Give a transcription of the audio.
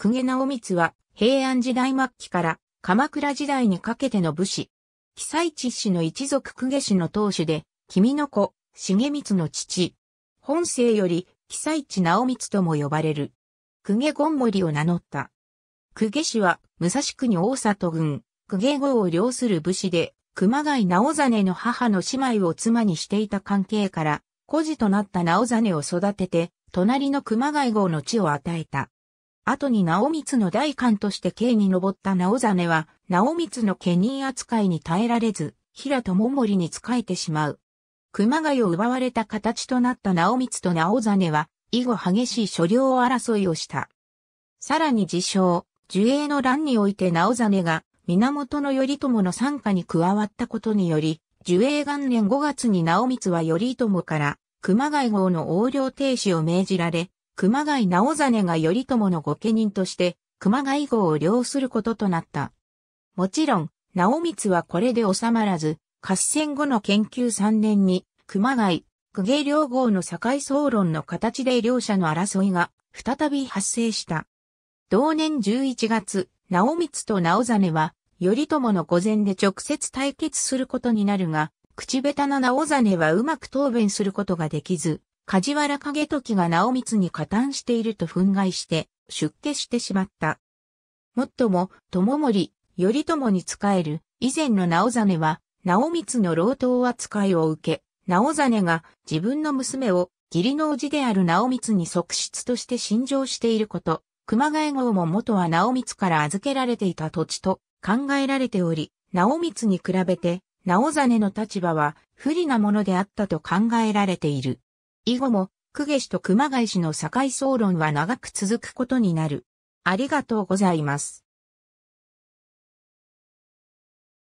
久家直光は平安時代末期から鎌倉時代にかけての武士。久載地氏の一族久家氏の当主で、君の子、重光の父。本姓より、久載地直光とも呼ばれる。久家権森を名乗った。久家氏は、武蔵国大里郡、久家号を領する武士で、熊谷直実の母の姉妹を妻にしていた関係から、孤児となった直実を育てて、隣の熊谷号の地を与えた。後に直光の代官として刑に上った直実は、直光の家人扱いに耐えられず、平友森に仕えてしまう。熊谷を奪われた形となった直光と直実は、以後激しい所領争いをした。さらに自称、樹影の乱において直実が、源頼朝の参加に加わったことにより、樹影元年5月に直光は頼朝から、熊谷号の横領停止を命じられ、熊谷直実が頼朝の御家人として、熊谷号を領することとなった。もちろん、直光はこれで収まらず、合戦後の研究3年に、熊谷、久芸両号の境争論の形で両者の争いが再び発生した。同年11月、直光と直実は、頼朝の御前で直接対決することになるが、口下手な直実はうまく答弁することができず、梶原景時が直光に加担していると憤慨して出家してしまった。もっとも、友り頼朝に仕える以前の直実は、直光の老頭扱いを受け、直実が自分の娘を義理の叔父である直光に側室として信条していること、熊谷号も元は直光から預けられていた土地と考えられており、直光に比べて、直実の立場は不利なものであったと考えられている。以後も、久下市と熊谷市の境争論は長く続くことになる。ありがとうございます。